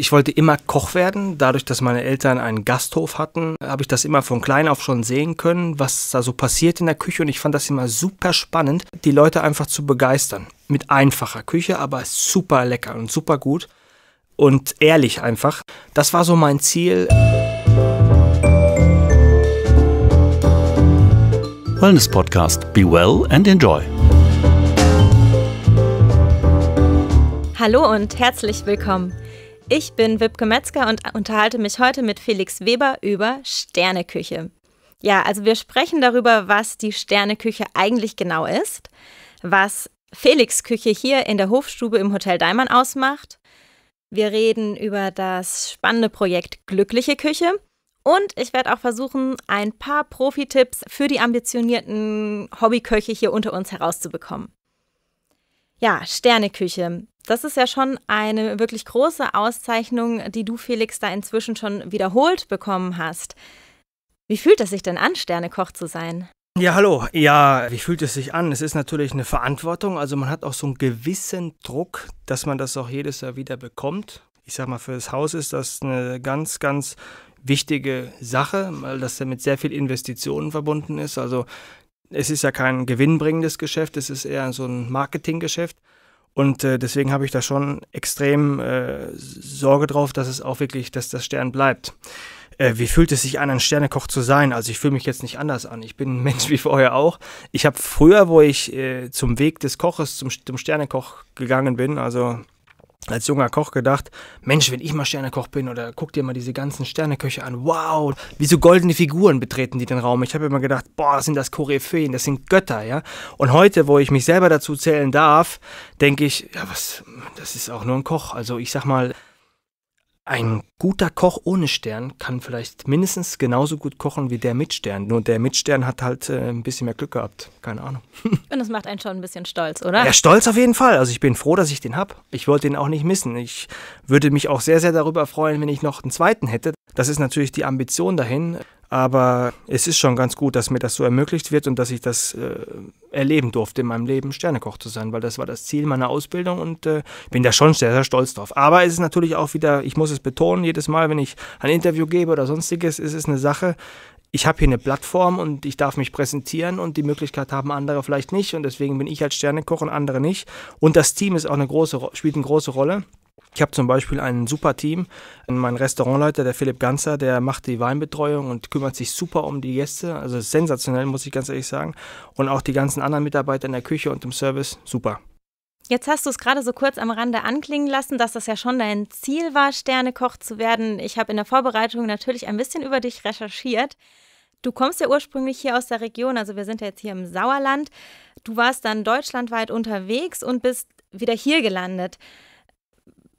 Ich wollte immer Koch werden. Dadurch, dass meine Eltern einen Gasthof hatten, habe ich das immer von klein auf schon sehen können, was da so passiert in der Küche. Und ich fand das immer super spannend, die Leute einfach zu begeistern. Mit einfacher Küche, aber super lecker und super gut. Und ehrlich einfach. Das war so mein Ziel. Wellness Podcast. Be well and enjoy. Hallo und herzlich willkommen. Ich bin Wipke Metzger und unterhalte mich heute mit Felix Weber über Sterneküche. Ja, also wir sprechen darüber, was die Sterneküche eigentlich genau ist, was Felix Küche hier in der Hofstube im Hotel Daimann ausmacht. Wir reden über das spannende Projekt Glückliche Küche und ich werde auch versuchen, ein paar Profi-Tipps für die ambitionierten Hobbyköche hier unter uns herauszubekommen. Ja, Sterneküche. Das ist ja schon eine wirklich große Auszeichnung, die du, Felix, da inzwischen schon wiederholt bekommen hast. Wie fühlt es sich denn an, Sternekoch zu sein? Ja, hallo. Ja, wie fühlt es sich an? Es ist natürlich eine Verantwortung. Also man hat auch so einen gewissen Druck, dass man das auch jedes Jahr wieder bekommt. Ich sag mal, für das Haus ist das eine ganz, ganz wichtige Sache, weil das ja mit sehr viel Investitionen verbunden ist. Also es ist ja kein gewinnbringendes Geschäft, es ist eher so ein Marketinggeschäft. Und äh, deswegen habe ich da schon extrem äh, Sorge drauf, dass es auch wirklich, dass das Stern bleibt. Äh, wie fühlt es sich an, ein Sternekoch zu sein? Also ich fühle mich jetzt nicht anders an. Ich bin ein Mensch wie vorher auch. Ich habe früher, wo ich äh, zum Weg des Koches, zum, zum Sternekoch gegangen bin, also als junger Koch gedacht, Mensch, wenn ich mal Sternekoch bin oder guck dir mal diese ganzen Sterneköche an, wow, wie so goldene Figuren betreten die den Raum. Ich habe immer gedacht, boah, sind das Koryphäen, das sind Götter, ja. Und heute, wo ich mich selber dazu zählen darf, denke ich, ja, was, das ist auch nur ein Koch. Also ich sag mal, ein guter Koch ohne Stern kann vielleicht mindestens genauso gut kochen wie der mit Stern. Nur der mit Stern hat halt äh, ein bisschen mehr Glück gehabt. Keine Ahnung. Und das macht einen schon ein bisschen stolz, oder? Ja, stolz auf jeden Fall. Also ich bin froh, dass ich den habe. Ich wollte ihn auch nicht missen. Ich würde mich auch sehr, sehr darüber freuen, wenn ich noch einen zweiten hätte. Das ist natürlich die Ambition dahin. Aber es ist schon ganz gut, dass mir das so ermöglicht wird und dass ich das äh, erleben durfte in meinem Leben, Sternekoch zu sein, weil das war das Ziel meiner Ausbildung und äh, bin da schon sehr, sehr stolz drauf. Aber es ist natürlich auch wieder, ich muss es betonen, jedes Mal, wenn ich ein Interview gebe oder sonstiges, ist es eine Sache, ich habe hier eine Plattform und ich darf mich präsentieren und die Möglichkeit haben andere vielleicht nicht und deswegen bin ich als Sternekoch und andere nicht. Und das Team ist auch eine große, spielt eine große Rolle. Ich habe zum Beispiel ein super Team. Mein Restaurantleiter, der Philipp Ganzer, der macht die Weinbetreuung und kümmert sich super um die Gäste. Also sensationell, muss ich ganz ehrlich sagen. Und auch die ganzen anderen Mitarbeiter in der Küche und im Service, super. Jetzt hast du es gerade so kurz am Rande anklingen lassen, dass das ja schon dein Ziel war, Sternekoch zu werden. Ich habe in der Vorbereitung natürlich ein bisschen über dich recherchiert. Du kommst ja ursprünglich hier aus der Region, also wir sind ja jetzt hier im Sauerland. Du warst dann deutschlandweit unterwegs und bist wieder hier gelandet.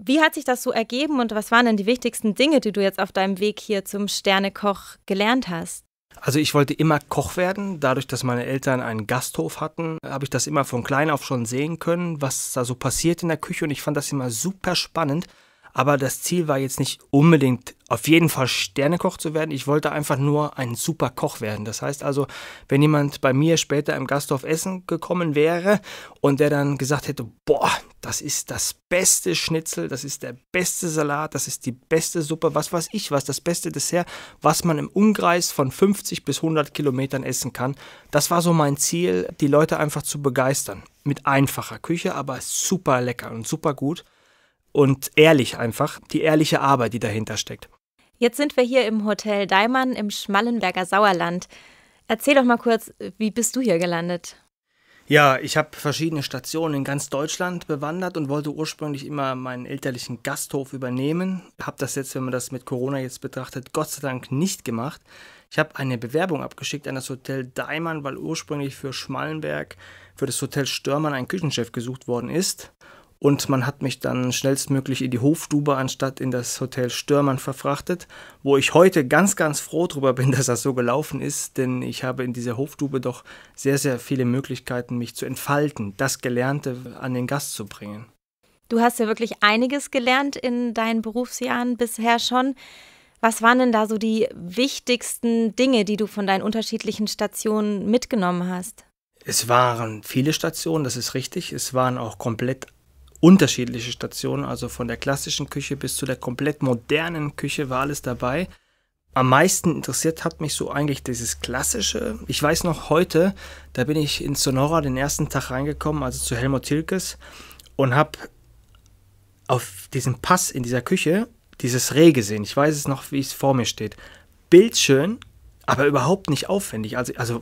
Wie hat sich das so ergeben und was waren denn die wichtigsten Dinge, die du jetzt auf deinem Weg hier zum Sternekoch gelernt hast? Also ich wollte immer Koch werden. Dadurch, dass meine Eltern einen Gasthof hatten, habe ich das immer von klein auf schon sehen können, was da so passiert in der Küche. Und ich fand das immer super spannend, aber das Ziel war jetzt nicht unbedingt auf jeden Fall Sternekoch zu werden. Ich wollte einfach nur ein super Koch werden. Das heißt also, wenn jemand bei mir später im Gasthof essen gekommen wäre und der dann gesagt hätte, boah, das ist das beste Schnitzel, das ist der beste Salat, das ist die beste Suppe, was weiß ich was, das beste Dessert, was man im Umkreis von 50 bis 100 Kilometern essen kann. Das war so mein Ziel, die Leute einfach zu begeistern. Mit einfacher Küche, aber super lecker und super gut und ehrlich einfach, die ehrliche Arbeit, die dahinter steckt. Jetzt sind wir hier im Hotel Daimann im Schmallenberger Sauerland. Erzähl doch mal kurz, wie bist du hier gelandet? Ja, ich habe verschiedene Stationen in ganz Deutschland bewandert und wollte ursprünglich immer meinen elterlichen Gasthof übernehmen. Habe das jetzt, wenn man das mit Corona jetzt betrachtet, Gott sei Dank nicht gemacht. Ich habe eine Bewerbung abgeschickt an das Hotel Daimann, weil ursprünglich für Schmallenberg, für das Hotel Störmann ein Küchenchef gesucht worden ist und man hat mich dann schnellstmöglich in die Hofdube anstatt in das Hotel Störmann verfrachtet, wo ich heute ganz, ganz froh drüber bin, dass das so gelaufen ist, denn ich habe in dieser Hofdube doch sehr, sehr viele Möglichkeiten, mich zu entfalten, das Gelernte an den Gast zu bringen. Du hast ja wirklich einiges gelernt in deinen Berufsjahren bisher schon. Was waren denn da so die wichtigsten Dinge, die du von deinen unterschiedlichen Stationen mitgenommen hast? Es waren viele Stationen, das ist richtig. Es waren auch komplett unterschiedliche Stationen, also von der klassischen Küche bis zu der komplett modernen Küche war alles dabei. Am meisten interessiert hat mich so eigentlich dieses Klassische. Ich weiß noch heute, da bin ich in Sonora den ersten Tag reingekommen, also zu Helmut Tilkes, und habe auf diesem Pass in dieser Küche dieses Reh gesehen. Ich weiß es noch, wie es vor mir steht. Bildschön, aber überhaupt nicht aufwendig. Also, also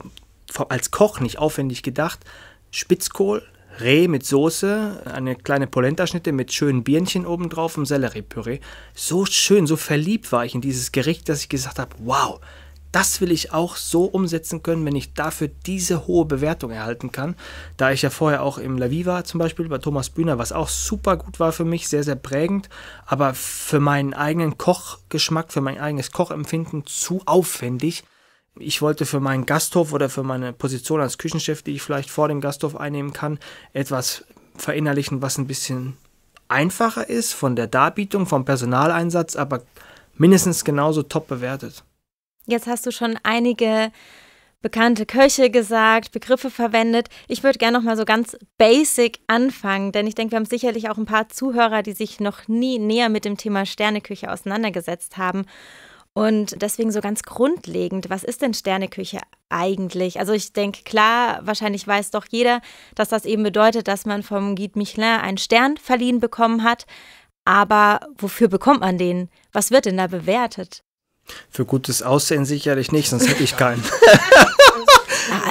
als Koch nicht aufwendig gedacht. Spitzkohl, Reh mit Soße, eine kleine Polenta-Schnitte mit schönen Birnchen obendrauf und Selleriepüree. So schön, so verliebt war ich in dieses Gericht, dass ich gesagt habe, wow, das will ich auch so umsetzen können, wenn ich dafür diese hohe Bewertung erhalten kann. Da ich ja vorher auch im La Viva zum Beispiel bei Thomas Bühner, was auch super gut war für mich, sehr, sehr prägend, aber für meinen eigenen Kochgeschmack, für mein eigenes Kochempfinden zu aufwendig ich wollte für meinen Gasthof oder für meine Position als Küchenchef, die ich vielleicht vor dem Gasthof einnehmen kann, etwas verinnerlichen, was ein bisschen einfacher ist von der Darbietung, vom Personaleinsatz, aber mindestens genauso top bewertet. Jetzt hast du schon einige bekannte Köche gesagt, Begriffe verwendet. Ich würde gerne noch mal so ganz basic anfangen, denn ich denke, wir haben sicherlich auch ein paar Zuhörer, die sich noch nie näher mit dem Thema Sterneküche auseinandergesetzt haben. Und deswegen so ganz grundlegend, was ist denn Sterneküche eigentlich? Also ich denke, klar, wahrscheinlich weiß doch jeder, dass das eben bedeutet, dass man vom Guide Michelin einen Stern verliehen bekommen hat. Aber wofür bekommt man den? Was wird denn da bewertet? Für gutes Aussehen sicherlich nicht, sonst hätte ich keinen.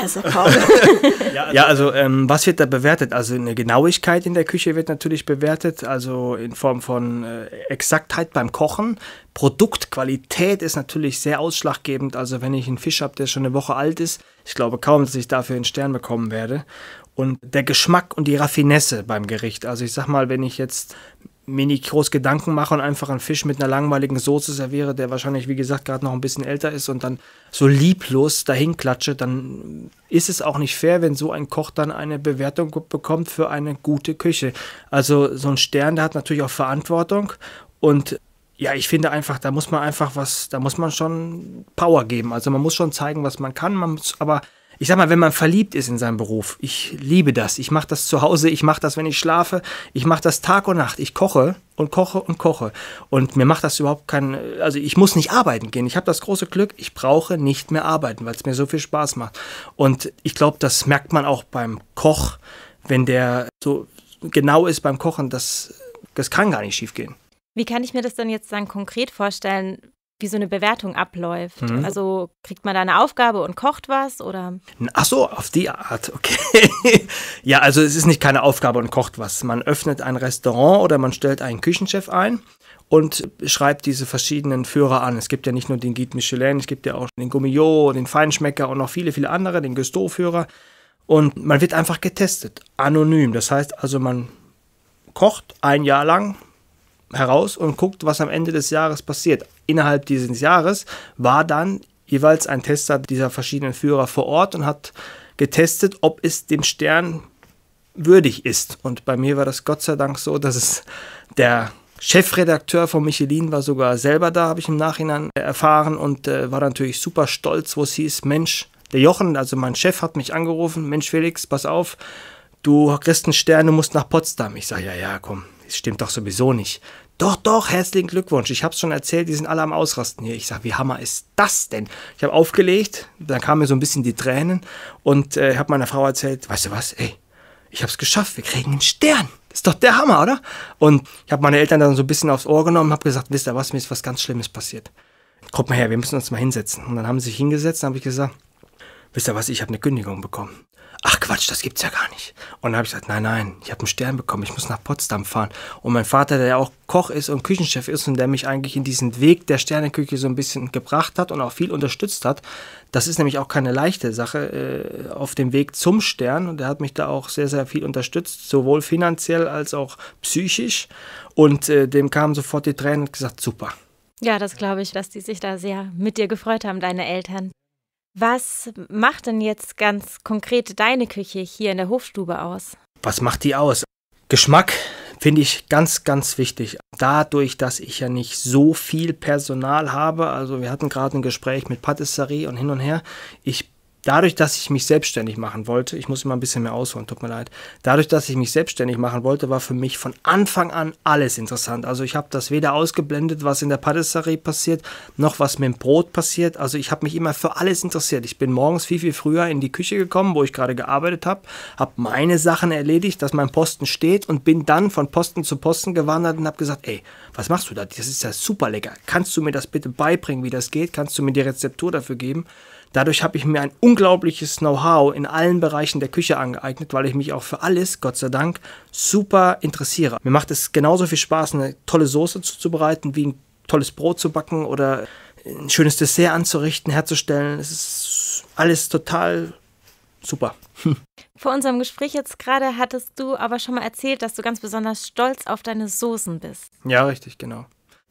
Also komm. ja, also, ja, also ähm, was wird da bewertet? Also eine Genauigkeit in der Küche wird natürlich bewertet, also in Form von äh, Exaktheit beim Kochen. Produktqualität ist natürlich sehr ausschlaggebend. Also wenn ich einen Fisch habe, der schon eine Woche alt ist, ich glaube kaum, dass ich dafür einen Stern bekommen werde. Und der Geschmack und die Raffinesse beim Gericht. Also ich sag mal, wenn ich jetzt mini groß Gedanken mache und einfach einen Fisch mit einer langweiligen Soße serviere, der wahrscheinlich, wie gesagt, gerade noch ein bisschen älter ist und dann so lieblos dahin klatsche, dann ist es auch nicht fair, wenn so ein Koch dann eine Bewertung bekommt für eine gute Küche. Also so ein Stern, der hat natürlich auch Verantwortung und ja, ich finde einfach, da muss man einfach was, da muss man schon Power geben. Also man muss schon zeigen, was man kann, man muss aber ich sag mal, wenn man verliebt ist in seinen Beruf, ich liebe das, ich mache das zu Hause, ich mache das, wenn ich schlafe, ich mache das Tag und Nacht, ich koche und koche und koche und mir macht das überhaupt keinen, also ich muss nicht arbeiten gehen, ich habe das große Glück, ich brauche nicht mehr arbeiten, weil es mir so viel Spaß macht und ich glaube, das merkt man auch beim Koch, wenn der so genau ist beim Kochen, das, das kann gar nicht schiefgehen. Wie kann ich mir das dann jetzt dann konkret vorstellen, wie so eine Bewertung abläuft. Mhm. Also kriegt man da eine Aufgabe und kocht was oder? Ach so, auf die Art, okay. ja, also es ist nicht keine Aufgabe und kocht was. Man öffnet ein Restaurant oder man stellt einen Küchenchef ein und schreibt diese verschiedenen Führer an. Es gibt ja nicht nur den Guide Michelin, es gibt ja auch den Gourmillot, den Feinschmecker und noch viele, viele andere, den Gusto-Führer. Und man wird einfach getestet, anonym. Das heißt also, man kocht ein Jahr lang heraus und guckt, was am Ende des Jahres passiert. Innerhalb dieses Jahres war dann jeweils ein Tester dieser verschiedenen Führer vor Ort und hat getestet, ob es dem Stern würdig ist. Und bei mir war das Gott sei Dank so, dass es der Chefredakteur von Michelin war sogar selber da, habe ich im Nachhinein erfahren und äh, war natürlich super stolz, wo es hieß, Mensch, der Jochen, also mein Chef hat mich angerufen, Mensch Felix, pass auf, du kriegst einen Stern, du musst nach Potsdam. Ich sage, ja, ja, komm, stimmt doch sowieso nicht. Doch, doch, herzlichen Glückwunsch. Ich hab's schon erzählt, die sind alle am Ausrasten hier. Ich sag, wie hammer ist das denn? Ich habe aufgelegt, dann kamen mir so ein bisschen die Tränen und äh, habe meiner Frau erzählt, weißt du was, ey, ich hab's geschafft, wir kriegen einen Stern. Das ist doch der Hammer, oder? Und ich habe meine Eltern dann so ein bisschen aufs Ohr genommen, und habe gesagt, wisst ihr was, mir ist was ganz Schlimmes passiert. Kommt mal her, wir müssen uns mal hinsetzen. Und dann haben sie sich hingesetzt, und habe ich gesagt, wisst ihr was, ich habe eine Kündigung bekommen ach Quatsch, das gibt's ja gar nicht. Und dann habe ich gesagt, nein, nein, ich habe einen Stern bekommen, ich muss nach Potsdam fahren. Und mein Vater, der ja auch Koch ist und Küchenchef ist und der mich eigentlich in diesen Weg der Sterneküche so ein bisschen gebracht hat und auch viel unterstützt hat, das ist nämlich auch keine leichte Sache äh, auf dem Weg zum Stern. Und der hat mich da auch sehr, sehr viel unterstützt, sowohl finanziell als auch psychisch. Und äh, dem kamen sofort die Tränen und gesagt, super. Ja, das glaube ich, dass die sich da sehr mit dir gefreut haben, deine Eltern. Was macht denn jetzt ganz konkret deine Küche hier in der Hofstube aus? Was macht die aus? Geschmack finde ich ganz, ganz wichtig. Dadurch, dass ich ja nicht so viel Personal habe, also wir hatten gerade ein Gespräch mit Patisserie und hin und her, ich dadurch, dass ich mich selbstständig machen wollte, ich muss immer ein bisschen mehr ausholen, tut mir leid, dadurch, dass ich mich selbstständig machen wollte, war für mich von Anfang an alles interessant. Also ich habe das weder ausgeblendet, was in der Patisserie passiert, noch was mit dem Brot passiert. Also ich habe mich immer für alles interessiert. Ich bin morgens viel, viel früher in die Küche gekommen, wo ich gerade gearbeitet habe, habe meine Sachen erledigt, dass mein Posten steht und bin dann von Posten zu Posten gewandert und habe gesagt, ey, was machst du da? Das ist ja super lecker. Kannst du mir das bitte beibringen, wie das geht? Kannst du mir die Rezeptur dafür geben? Dadurch habe ich mir ein unglaubliches Know-how in allen Bereichen der Küche angeeignet, weil ich mich auch für alles, Gott sei Dank, super interessiere. Mir macht es genauso viel Spaß, eine tolle Soße zuzubereiten, wie ein tolles Brot zu backen oder ein schönes Dessert anzurichten, herzustellen. Es ist alles total super. Vor unserem Gespräch jetzt gerade hattest du aber schon mal erzählt, dass du ganz besonders stolz auf deine Soßen bist. Ja, richtig, genau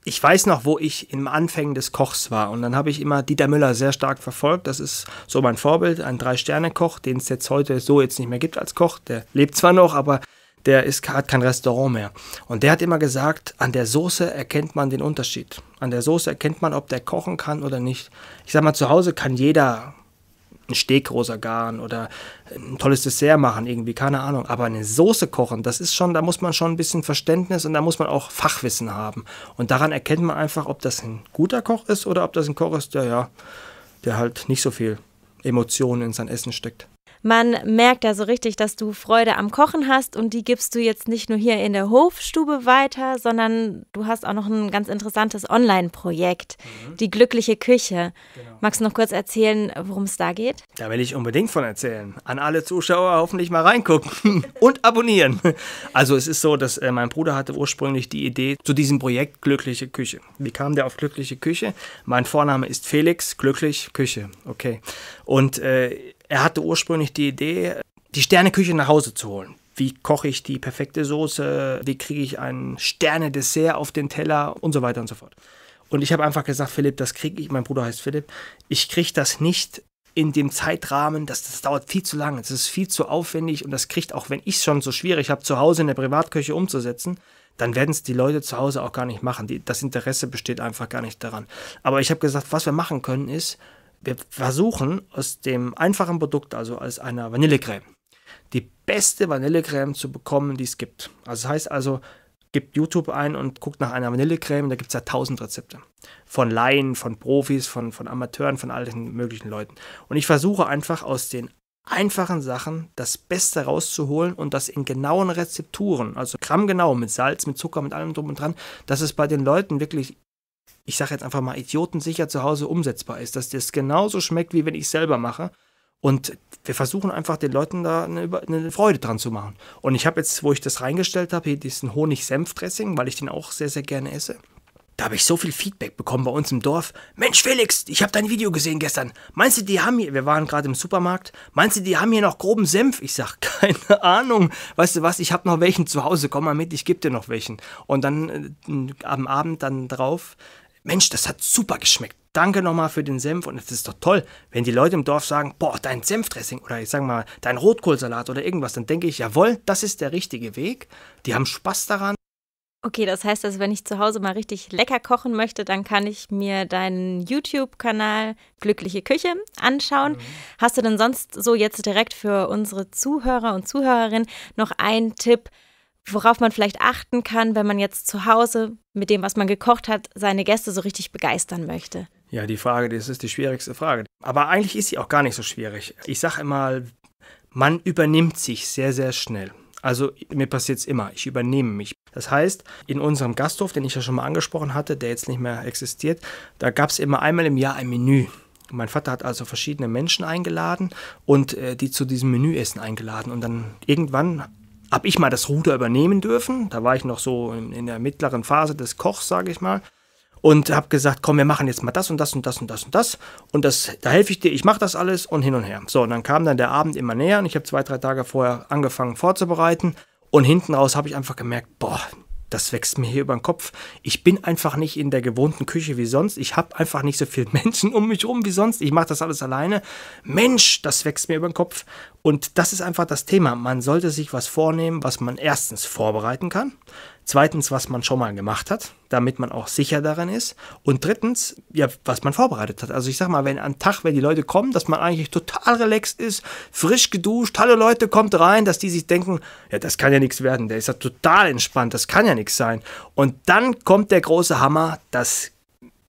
ich weiß noch, wo ich im Anfängen des Kochs war. Und dann habe ich immer Dieter Müller sehr stark verfolgt. Das ist so mein Vorbild, ein Drei-Sterne-Koch, den es jetzt heute so jetzt nicht mehr gibt als Koch. Der lebt zwar noch, aber der ist, hat kein Restaurant mehr. Und der hat immer gesagt, an der Soße erkennt man den Unterschied. An der Soße erkennt man, ob der kochen kann oder nicht. Ich sag mal, zu Hause kann jeder ein Steakros garen oder ein tolles Dessert machen, irgendwie, keine Ahnung. Aber eine Soße kochen, das ist schon, da muss man schon ein bisschen Verständnis und da muss man auch Fachwissen haben. Und daran erkennt man einfach, ob das ein guter Koch ist oder ob das ein Koch ist, der ja, der halt nicht so viel Emotionen in sein Essen steckt. Man merkt da so richtig, dass du Freude am Kochen hast und die gibst du jetzt nicht nur hier in der Hofstube weiter, sondern du hast auch noch ein ganz interessantes Online-Projekt, mhm. die glückliche Küche. Genau. Magst du noch kurz erzählen, worum es da geht? Da will ich unbedingt von erzählen. An alle Zuschauer hoffentlich mal reingucken und abonnieren. Also es ist so, dass äh, mein Bruder hatte ursprünglich die Idee zu diesem Projekt glückliche Küche. Wie kam der auf glückliche Küche? Mein Vorname ist Felix, glücklich Küche. Okay. Und äh, er hatte ursprünglich die Idee, die Sterneküche nach Hause zu holen. Wie koche ich die perfekte Soße? Wie kriege ich ein Sterne-Dessert auf den Teller? Und so weiter und so fort. Und ich habe einfach gesagt, Philipp, das kriege ich, mein Bruder heißt Philipp, ich kriege das nicht in dem Zeitrahmen, das, das dauert viel zu lange, das ist viel zu aufwendig und das kriegt, auch wenn ich es schon so schwierig habe, zu Hause in der Privatküche umzusetzen, dann werden es die Leute zu Hause auch gar nicht machen. Die, das Interesse besteht einfach gar nicht daran. Aber ich habe gesagt, was wir machen können ist, wir versuchen aus dem einfachen Produkt, also aus einer Vanillecreme, die beste Vanillecreme zu bekommen, die es gibt. Also das heißt also, gibt YouTube ein und guckt nach einer Vanillecreme, da gibt es ja tausend Rezepte. Von Laien, von Profis, von, von Amateuren, von allen möglichen Leuten. Und ich versuche einfach aus den einfachen Sachen das Beste rauszuholen und das in genauen Rezepturen, also grammgenau mit Salz, mit Zucker, mit allem drum und dran, dass es bei den Leuten wirklich ich sage jetzt einfach mal, idiotensicher zu Hause umsetzbar ist, dass das genauso schmeckt, wie wenn ich es selber mache. Und wir versuchen einfach den Leuten da eine, eine Freude dran zu machen. Und ich habe jetzt, wo ich das reingestellt habe, hier diesen Honig-Senf-Dressing, weil ich den auch sehr, sehr gerne esse. Da habe ich so viel Feedback bekommen bei uns im Dorf. Mensch, Felix, ich habe dein Video gesehen gestern. Meinst du, die haben hier, wir waren gerade im Supermarkt, meinst du, die haben hier noch groben Senf? Ich sag, keine Ahnung. Weißt du was, ich habe noch welchen zu Hause, komm mal mit, ich gebe dir noch welchen. Und dann äh, am Abend dann drauf, Mensch, das hat super geschmeckt. Danke nochmal für den Senf und es ist doch toll, wenn die Leute im Dorf sagen, boah, dein Senfdressing oder ich sag mal, dein Rotkohlsalat oder irgendwas, dann denke ich, jawohl, das ist der richtige Weg. Die haben Spaß daran. Okay, das heißt also, wenn ich zu Hause mal richtig lecker kochen möchte, dann kann ich mir deinen YouTube-Kanal Glückliche Küche anschauen. Mhm. Hast du denn sonst so jetzt direkt für unsere Zuhörer und Zuhörerinnen noch einen Tipp, worauf man vielleicht achten kann, wenn man jetzt zu Hause mit dem, was man gekocht hat, seine Gäste so richtig begeistern möchte? Ja, die Frage, das ist die schwierigste Frage. Aber eigentlich ist sie auch gar nicht so schwierig. Ich sage immer, man übernimmt sich sehr, sehr schnell. Also mir passiert es immer, ich übernehme mich. Das heißt, in unserem Gasthof, den ich ja schon mal angesprochen hatte, der jetzt nicht mehr existiert, da gab es immer einmal im Jahr ein Menü. Mein Vater hat also verschiedene Menschen eingeladen und äh, die zu diesem Menüessen eingeladen. Und dann irgendwann habe ich mal das Ruder übernehmen dürfen. Da war ich noch so in, in der mittleren Phase des Kochs, sage ich mal. Und habe gesagt, komm, wir machen jetzt mal das und das und das und das und das. Und das, da helfe ich dir, ich mache das alles und hin und her. So, und dann kam dann der Abend immer näher und ich habe zwei, drei Tage vorher angefangen vorzubereiten. Und hinten raus habe ich einfach gemerkt, boah, das wächst mir hier über den Kopf. Ich bin einfach nicht in der gewohnten Küche wie sonst. Ich habe einfach nicht so viele Menschen um mich herum wie sonst. Ich mache das alles alleine. Mensch, das wächst mir über den Kopf. Und das ist einfach das Thema. Man sollte sich was vornehmen, was man erstens vorbereiten kann. Zweitens, was man schon mal gemacht hat, damit man auch sicher daran ist. Und drittens, ja, was man vorbereitet hat. Also ich sag mal, wenn an Tag, wenn die Leute kommen, dass man eigentlich total relaxed ist, frisch geduscht, hallo Leute, kommt rein, dass die sich denken, ja, das kann ja nichts werden, der ist ja total entspannt, das kann ja nichts sein. Und dann kommt der große Hammer, das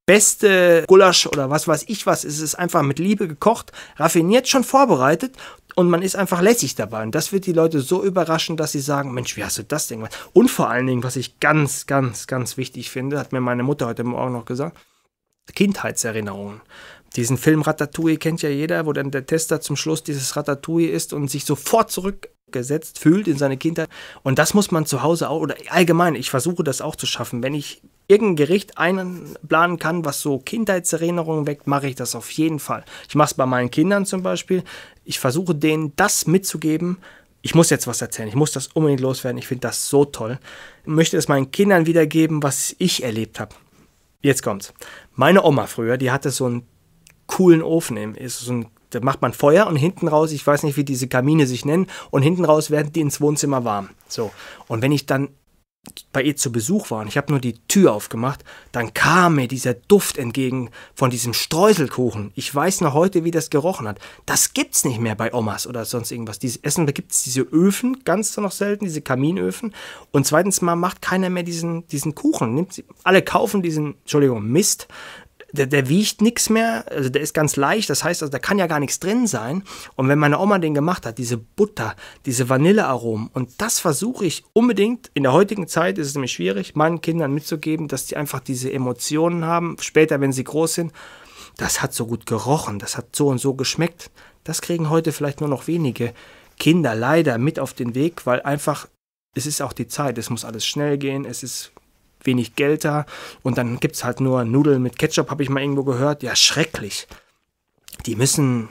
beste Gulasch oder was weiß ich was ist es einfach mit Liebe gekocht, raffiniert schon vorbereitet und man ist einfach lässig dabei. Und das wird die Leute so überraschen, dass sie sagen, Mensch, wie hast du das denn gemacht? Und vor allen Dingen, was ich ganz, ganz, ganz wichtig finde, hat mir meine Mutter heute Morgen noch gesagt, Kindheitserinnerungen. Diesen Film Ratatouille kennt ja jeder, wo dann der Tester zum Schluss dieses Ratatouille ist und sich sofort zurückgesetzt fühlt in seine Kindheit. Und das muss man zu Hause auch, oder allgemein, ich versuche das auch zu schaffen. Wenn ich irgendein Gericht einplanen kann, was so Kindheitserinnerungen weckt, mache ich das auf jeden Fall. Ich mache es bei meinen Kindern zum Beispiel. Ich versuche denen das mitzugeben, ich muss jetzt was erzählen, ich muss das unbedingt loswerden, ich finde das so toll. Ich möchte es meinen Kindern wiedergeben, was ich erlebt habe. Jetzt kommt's. Meine Oma früher, die hatte so ein coolen Ofen im. Ist so ein, da macht man Feuer und hinten raus, ich weiß nicht, wie diese Kamine sich nennen, und hinten raus werden die ins Wohnzimmer warm. So. Und wenn ich dann bei ihr zu Besuch war und ich habe nur die Tür aufgemacht, dann kam mir dieser Duft entgegen von diesem Streuselkuchen. Ich weiß noch heute, wie das gerochen hat. Das gibt's nicht mehr bei Omas oder sonst irgendwas. Dieses Essen, da gibt es diese Öfen, ganz noch selten, diese Kaminöfen. Und zweitens mal macht keiner mehr diesen, diesen Kuchen. Nimmt sie, alle kaufen diesen, Entschuldigung, Mist der, der wiegt nichts mehr, also der ist ganz leicht, das heißt, also da kann ja gar nichts drin sein. Und wenn meine Oma den gemacht hat, diese Butter, diese Vanillearomen, und das versuche ich unbedingt, in der heutigen Zeit ist es nämlich schwierig, meinen Kindern mitzugeben, dass die einfach diese Emotionen haben, später, wenn sie groß sind, das hat so gut gerochen, das hat so und so geschmeckt. Das kriegen heute vielleicht nur noch wenige Kinder leider mit auf den Weg, weil einfach es ist auch die Zeit, es muss alles schnell gehen, es ist wenig Geld da und dann gibt es halt nur Nudeln mit Ketchup, habe ich mal irgendwo gehört. Ja, schrecklich. Die müssen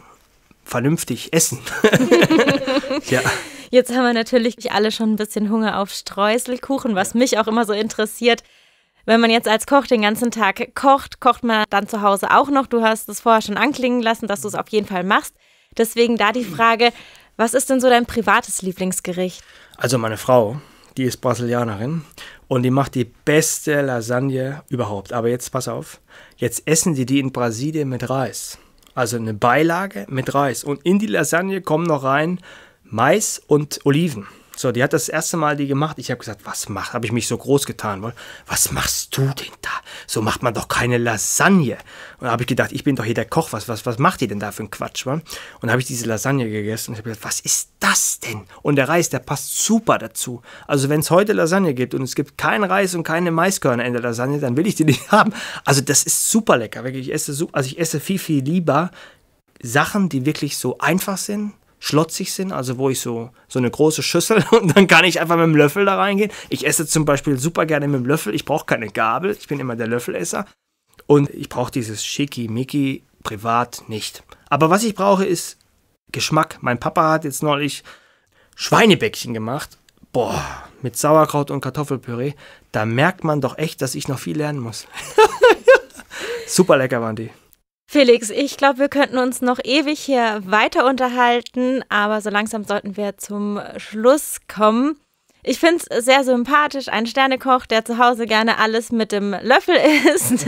vernünftig essen. ja. Jetzt haben wir natürlich alle schon ein bisschen Hunger auf Streuselkuchen, was mich auch immer so interessiert. Wenn man jetzt als Koch den ganzen Tag kocht, kocht man dann zu Hause auch noch. Du hast es vorher schon anklingen lassen, dass du es auf jeden Fall machst. Deswegen da die Frage, was ist denn so dein privates Lieblingsgericht? Also meine Frau, die ist Brasilianerin und die macht die beste Lasagne überhaupt. Aber jetzt pass auf, jetzt essen die die in Brasilien mit Reis. Also eine Beilage mit Reis. Und in die Lasagne kommen noch rein Mais und Oliven. So, die hat das erste Mal die gemacht. Ich habe gesagt, was macht? Habe ich mich so groß getan wollen? Was machst du denn da? So macht man doch keine Lasagne. Und habe ich gedacht, ich bin doch hier der Koch. Was, was, was macht die denn da für ein Quatsch? Man? Und habe ich diese Lasagne gegessen und habe gesagt, was ist das denn? Und der Reis, der passt super dazu. Also wenn es heute Lasagne gibt und es gibt keinen Reis und keine Maiskörner in der Lasagne, dann will ich die nicht haben. Also das ist super lecker. Wirklich, ich esse, also ich esse viel, viel lieber Sachen, die wirklich so einfach sind schlotzig sind, also wo ich so, so eine große Schüssel und dann kann ich einfach mit dem Löffel da reingehen. Ich esse zum Beispiel super gerne mit dem Löffel, ich brauche keine Gabel, ich bin immer der Löffelesser und ich brauche dieses Schicki-Micki privat nicht. Aber was ich brauche ist Geschmack. Mein Papa hat jetzt neulich Schweinebäckchen gemacht. Boah, mit Sauerkraut und Kartoffelpüree. Da merkt man doch echt, dass ich noch viel lernen muss. super lecker waren die. Felix, ich glaube, wir könnten uns noch ewig hier weiter unterhalten, aber so langsam sollten wir zum Schluss kommen. Ich finde es sehr sympathisch, ein Sternekoch, der zu Hause gerne alles mit dem Löffel isst.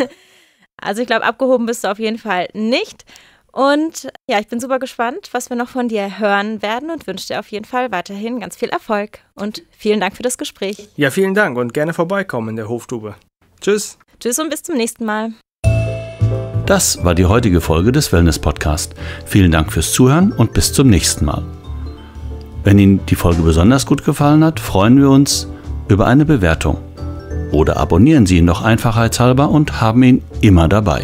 Also ich glaube, abgehoben bist du auf jeden Fall nicht. Und ja, ich bin super gespannt, was wir noch von dir hören werden und wünsche dir auf jeden Fall weiterhin ganz viel Erfolg. Und vielen Dank für das Gespräch. Ja, vielen Dank und gerne vorbeikommen in der Hoftube. Tschüss. Tschüss und bis zum nächsten Mal. Das war die heutige Folge des Wellness podcasts Vielen Dank fürs Zuhören und bis zum nächsten Mal. Wenn Ihnen die Folge besonders gut gefallen hat, freuen wir uns über eine Bewertung. Oder abonnieren Sie ihn noch einfachheitshalber und haben ihn immer dabei.